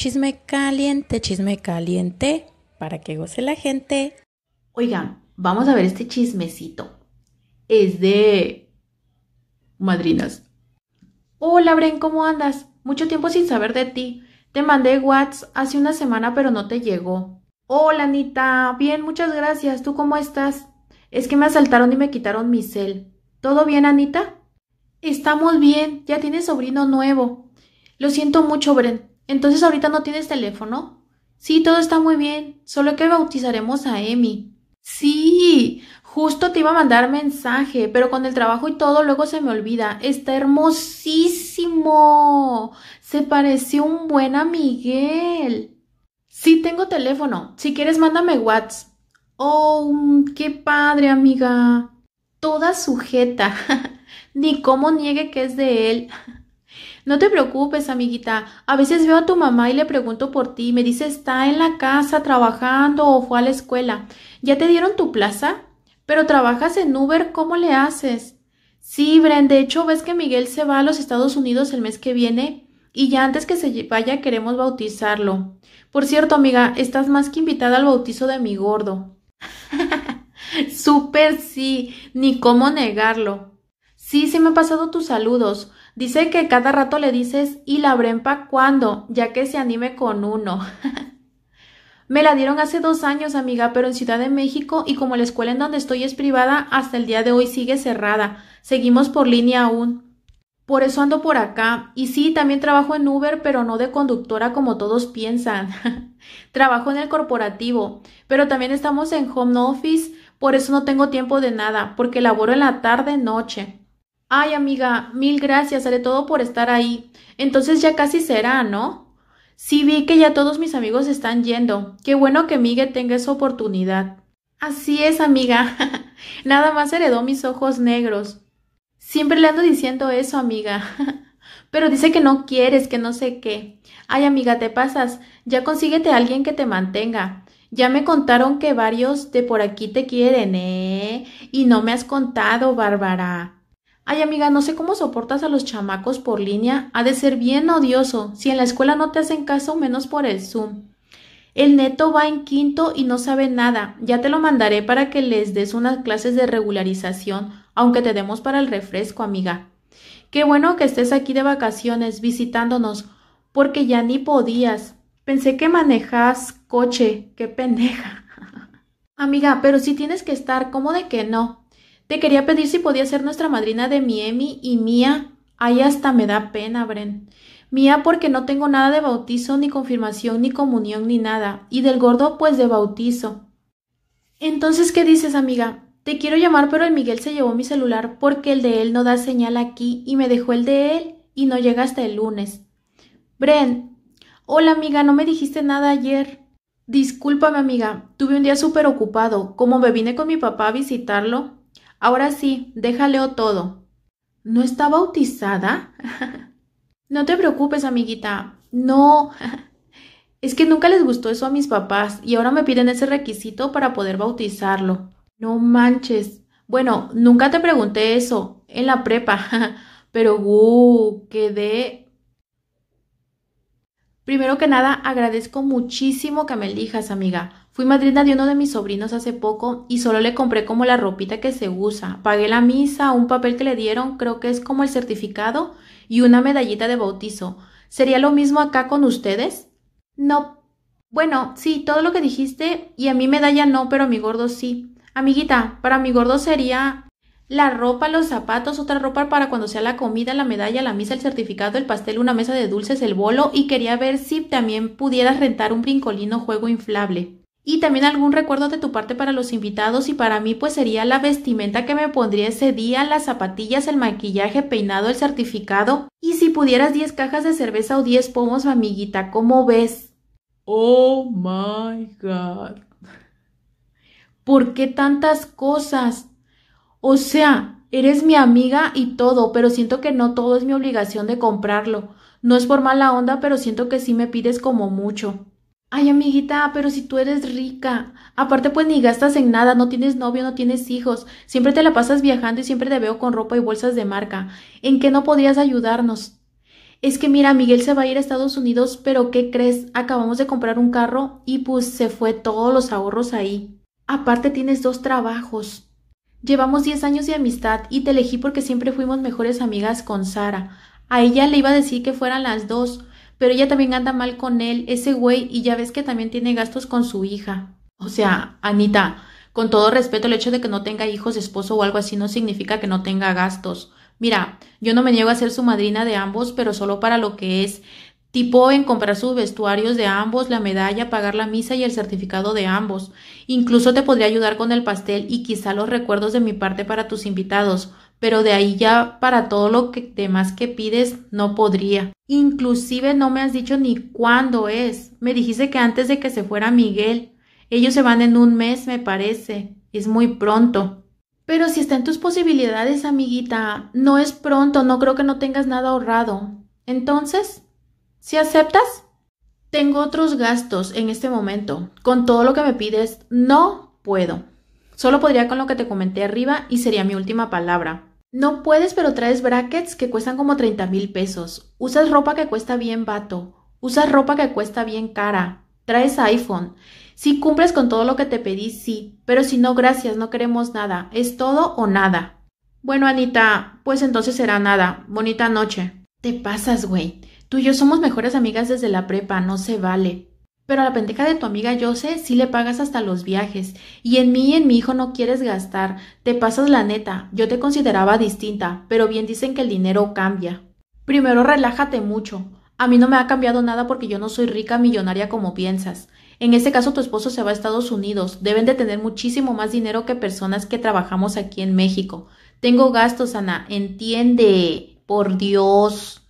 Chisme caliente, chisme caliente, para que goce la gente. Oigan, vamos a ver este chismecito. Es de... Madrinas. Hola, Bren, ¿cómo andas? Mucho tiempo sin saber de ti. Te mandé whats hace una semana, pero no te llegó. Hola, Anita. Bien, muchas gracias. ¿Tú cómo estás? Es que me asaltaron y me quitaron mi cel. ¿Todo bien, Anita? Estamos bien. Ya tienes sobrino nuevo. Lo siento mucho, Bren. Entonces ahorita no tienes teléfono. Sí, todo está muy bien, solo que bautizaremos a Emi. Sí, justo te iba a mandar mensaje, pero con el trabajo y todo luego se me olvida. Está hermosísimo. Se pareció un buen a Miguel. Sí, tengo teléfono. Si quieres, mándame WhatsApp. Oh, qué padre, amiga. Toda sujeta. Ni cómo niegue que es de él. No te preocupes, amiguita. A veces veo a tu mamá y le pregunto por ti. Me dice está en la casa trabajando o fue a la escuela. ¿Ya te dieron tu plaza? Pero trabajas en Uber, ¿cómo le haces? Sí, Bren, de hecho, ves que Miguel se va a los Estados Unidos el mes que viene y ya antes que se vaya queremos bautizarlo. Por cierto, amiga, estás más que invitada al bautizo de mi gordo. Súper sí, ni cómo negarlo. Sí, se me han pasado tus saludos. Dice que cada rato le dices, ¿y la brempa cuándo? Ya que se anime con uno. Me la dieron hace dos años, amiga, pero en Ciudad de México y como la escuela en donde estoy es privada, hasta el día de hoy sigue cerrada. Seguimos por línea aún. Por eso ando por acá. Y sí, también trabajo en Uber, pero no de conductora como todos piensan. trabajo en el corporativo, pero también estamos en home office, por eso no tengo tiempo de nada, porque laboro en la tarde, noche. Ay, amiga, mil gracias, haré todo por estar ahí. Entonces ya casi será, ¿no? Sí vi que ya todos mis amigos están yendo. Qué bueno que Miguel tenga esa oportunidad. Así es, amiga. Nada más heredó mis ojos negros. Siempre le ando diciendo eso, amiga. Pero dice que no quieres, que no sé qué. Ay, amiga, te pasas. Ya consíguete a alguien que te mantenga. Ya me contaron que varios de por aquí te quieren, ¿eh? Y no me has contado, Bárbara. Ay, amiga, no sé cómo soportas a los chamacos por línea. Ha de ser bien odioso. Si en la escuela no te hacen caso, menos por el Zoom. El neto va en quinto y no sabe nada. Ya te lo mandaré para que les des unas clases de regularización, aunque te demos para el refresco, amiga. Qué bueno que estés aquí de vacaciones visitándonos, porque ya ni podías. Pensé que manejas coche. Qué pendeja. amiga, pero si tienes que estar, ¿cómo de que no? Te quería pedir si podía ser nuestra madrina de mi Emi y mía. Ay, hasta me da pena, Bren. Mía porque no tengo nada de bautizo, ni confirmación, ni comunión, ni nada. Y del gordo, pues de bautizo. Entonces, ¿qué dices, amiga? Te quiero llamar, pero el Miguel se llevó mi celular porque el de él no da señal aquí y me dejó el de él y no llega hasta el lunes. Bren. Hola, amiga, no me dijiste nada ayer. Discúlpame, amiga. Tuve un día súper ocupado. Como me vine con mi papá a visitarlo, Ahora sí, déjaleo todo. ¿No está bautizada? no te preocupes, amiguita. No. es que nunca les gustó eso a mis papás y ahora me piden ese requisito para poder bautizarlo. No manches. Bueno, nunca te pregunté eso en la prepa, pero uh, quedé Primero que nada, agradezco muchísimo que me elijas, amiga. Fui madrina de uno de mis sobrinos hace poco y solo le compré como la ropita que se usa. Pagué la misa, un papel que le dieron, creo que es como el certificado, y una medallita de bautizo. ¿Sería lo mismo acá con ustedes? No. Bueno, sí, todo lo que dijiste, y a mi medalla no, pero a mi gordo sí. Amiguita, para mi gordo sería la ropa, los zapatos, otra ropa para cuando sea la comida, la medalla, la misa, el certificado, el pastel, una mesa de dulces, el bolo y quería ver si también pudieras rentar un brincolino juego inflable. Y también algún recuerdo de tu parte para los invitados y para mí pues sería la vestimenta que me pondría ese día, las zapatillas, el maquillaje, peinado, el certificado y si pudieras 10 cajas de cerveza o 10 pomos, amiguita, ¿cómo ves? Oh my god. ¿Por qué tantas cosas? O sea, eres mi amiga y todo, pero siento que no todo es mi obligación de comprarlo. No es por mala onda, pero siento que sí me pides como mucho. Ay, amiguita, pero si tú eres rica. Aparte, pues ni gastas en nada, no tienes novio, no tienes hijos. Siempre te la pasas viajando y siempre te veo con ropa y bolsas de marca. ¿En qué no podrías ayudarnos? Es que mira, Miguel se va a ir a Estados Unidos, pero ¿qué crees? Acabamos de comprar un carro y pues se fue todos los ahorros ahí. Aparte tienes dos trabajos. Llevamos 10 años de amistad y te elegí porque siempre fuimos mejores amigas con Sara. A ella le iba a decir que fueran las dos, pero ella también anda mal con él, ese güey, y ya ves que también tiene gastos con su hija. O sea, Anita, con todo respeto, el hecho de que no tenga hijos, esposo o algo así no significa que no tenga gastos. Mira, yo no me niego a ser su madrina de ambos, pero solo para lo que es. Tipo en comprar sus vestuarios de ambos, la medalla, pagar la misa y el certificado de ambos. Incluso te podría ayudar con el pastel y quizá los recuerdos de mi parte para tus invitados, pero de ahí ya para todo lo que demás que pides no podría. Inclusive no me has dicho ni cuándo es. Me dijiste que antes de que se fuera Miguel. Ellos se van en un mes, me parece. Es muy pronto. Pero si está en tus posibilidades, amiguita, no es pronto, no creo que no tengas nada ahorrado. Entonces, si aceptas, tengo otros gastos en este momento. Con todo lo que me pides, no puedo. Solo podría con lo que te comenté arriba y sería mi última palabra. No puedes, pero traes brackets que cuestan como 30 mil pesos. Usas ropa que cuesta bien vato. Usas ropa que cuesta bien cara. Traes iPhone. Si cumples con todo lo que te pedí, sí, pero si no, gracias, no queremos nada. Es todo o nada. Bueno, Anita, pues entonces será nada. Bonita noche. Te pasas, güey. Tú y yo somos mejores amigas desde la prepa, no se vale. Pero a la pendeja de tu amiga yo sé, sí le pagas hasta los viajes. Y en mí y en mi hijo no quieres gastar. Te pasas la neta. Yo te consideraba distinta, pero bien dicen que el dinero cambia. Primero relájate mucho. A mí no me ha cambiado nada porque yo no soy rica millonaria como piensas. En este caso tu esposo se va a Estados Unidos. Deben de tener muchísimo más dinero que personas que trabajamos aquí en México. Tengo gastos, Ana. Entiende. Por Dios.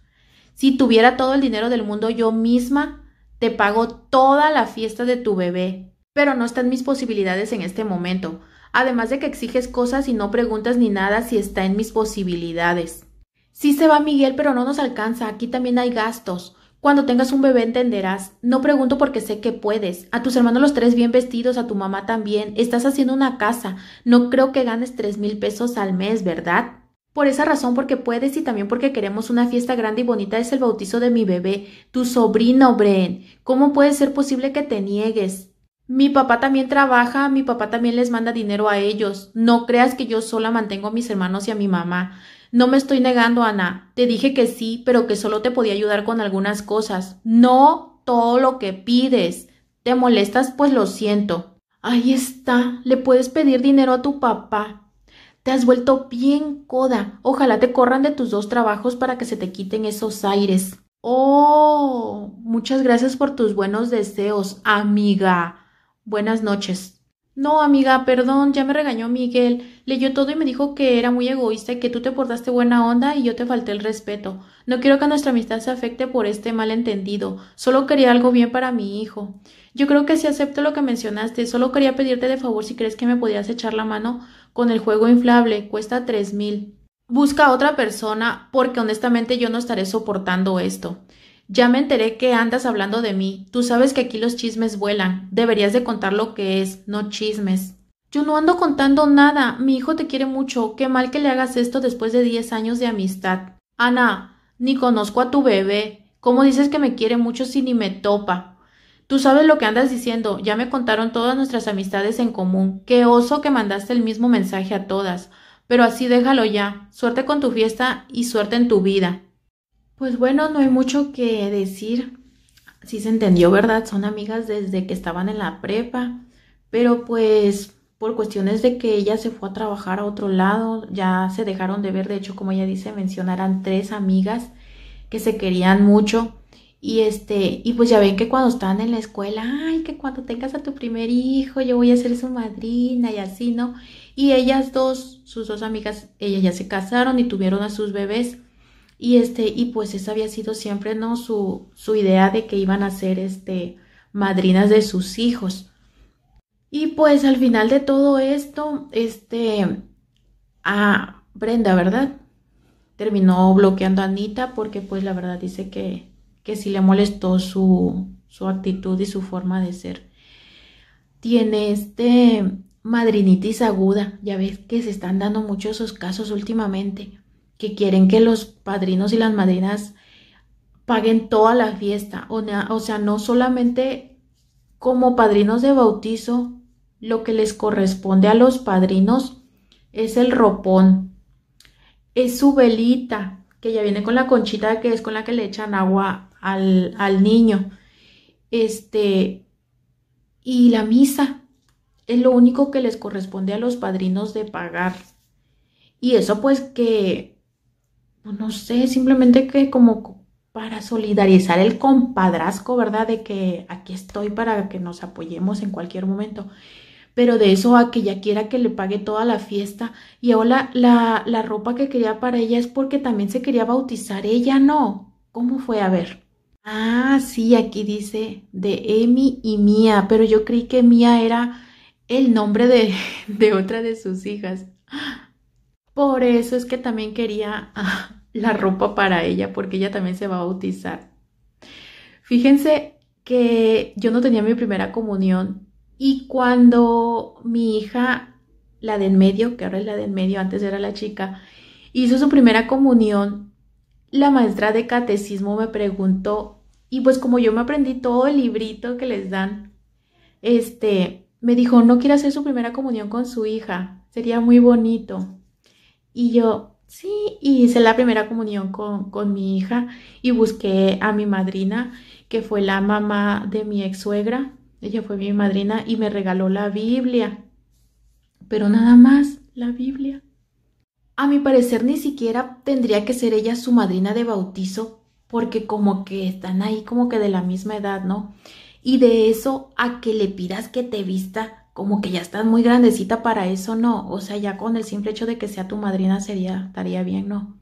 Si tuviera todo el dinero del mundo yo misma, te pago toda la fiesta de tu bebé. Pero no están mis posibilidades en este momento. Además de que exiges cosas y no preguntas ni nada si está en mis posibilidades. Sí se va Miguel, pero no nos alcanza. Aquí también hay gastos. Cuando tengas un bebé entenderás. No pregunto porque sé que puedes. A tus hermanos los tres bien vestidos, a tu mamá también. Estás haciendo una casa. No creo que ganes tres mil pesos al mes, ¿verdad? Por esa razón, porque puedes y también porque queremos una fiesta grande y bonita, es el bautizo de mi bebé, tu sobrino, Bren. ¿Cómo puede ser posible que te niegues? Mi papá también trabaja, mi papá también les manda dinero a ellos. No creas que yo sola mantengo a mis hermanos y a mi mamá. No me estoy negando, Ana. Te dije que sí, pero que solo te podía ayudar con algunas cosas. No todo lo que pides. ¿Te molestas? Pues lo siento. Ahí está. Le puedes pedir dinero a tu papá. Te has vuelto bien coda. Ojalá te corran de tus dos trabajos para que se te quiten esos aires. Oh, muchas gracias por tus buenos deseos, amiga. Buenas noches. No, amiga, perdón, ya me regañó Miguel. Leyó todo y me dijo que era muy egoísta y que tú te portaste buena onda y yo te falté el respeto. No quiero que nuestra amistad se afecte por este malentendido. Solo quería algo bien para mi hijo. Yo creo que si acepto lo que mencionaste. Solo quería pedirte de favor si crees que me podías echar la mano con el juego inflable. Cuesta tres mil. Busca a otra persona porque honestamente yo no estaré soportando esto. Ya me enteré que andas hablando de mí. Tú sabes que aquí los chismes vuelan. Deberías de contar lo que es, no chismes. Yo no ando contando nada. Mi hijo te quiere mucho. Qué mal que le hagas esto después de diez años de amistad. Ana, ni conozco a tu bebé. ¿Cómo dices que me quiere mucho si ni me topa? Tú sabes lo que andas diciendo, ya me contaron todas nuestras amistades en común. Qué oso que mandaste el mismo mensaje a todas. Pero así déjalo ya. Suerte con tu fiesta y suerte en tu vida. Pues bueno, no hay mucho que decir. si se entendió, ¿verdad? Son amigas desde que estaban en la prepa, pero pues por cuestiones de que ella se fue a trabajar a otro lado, ya se dejaron de ver, de hecho, como ella dice, mencionarán tres amigas que se querían mucho. Y este, y pues ya ven que cuando estaban en la escuela, ay, que cuando tengas a tu primer hijo, yo voy a ser su madrina y así, ¿no? Y ellas dos, sus dos amigas, ellas ya se casaron y tuvieron a sus bebés. Y este, y pues esa había sido siempre, ¿no? Su, su idea de que iban a ser este madrinas de sus hijos. Y pues al final de todo esto, este a Brenda, ¿verdad? Terminó bloqueando a Anita porque pues la verdad dice que, que sí le molestó su, su actitud y su forma de ser. Tiene este madrinitis aguda, ya ves que se están dando muchos esos casos últimamente que quieren que los padrinos y las madrinas paguen toda la fiesta. O, sea, no solamente como padrinos de bautizo, lo que les corresponde a los padrinos es el ropón, es su velita, que ya viene con la conchita que es con la que le echan agua al, al niño. Este, y la misa es lo único que les corresponde a los padrinos de pagar. Y eso pues que pues, no sé, simplemente que como para solidarizar el compadrasco, ¿verdad? De que aquí estoy para que nos apoyemos en cualquier momento. Pero de eso a que ya quiera que le pague toda la fiesta. Y ahora la, la, ropa que quería para ella es porque también se quería bautizar. Ella no. ¿Cómo fue? A ver. Ah, sí, aquí dice de Emi y Mía, pero yo creí que Mía era el nombre de, de otra de sus hijas. Por eso es que también quería ah, la ropa para ella, porque ella también se va a bautizar. Fíjense que yo no tenía mi primera comunión y cuando mi hija, la de en medio, que ahora es la de en medio, antes era la chica, hizo su primera comunión, la maestra de catecismo me preguntó, y pues como yo me aprendí todo el librito que les dan, este, me dijo, no quiere hacer su primera comunión con su hija, sería muy bonito. Y yo, sí, hice la primera comunión con, con mi hija y busqué a mi madrina, que fue la mamá de mi ex suegra. Ella fue mi madrina y me regaló la Biblia. Pero nada más, la Biblia. A mi parecer ni siquiera tendría que ser ella su madrina de bautizo, porque como que están ahí como que de la misma edad, ¿no? Y de eso a que le pidas que te vista como que ya estás muy grandecita para eso, no. O sea, ya con el simple hecho de que sea tu madrina sería, estaría bien, ¿no?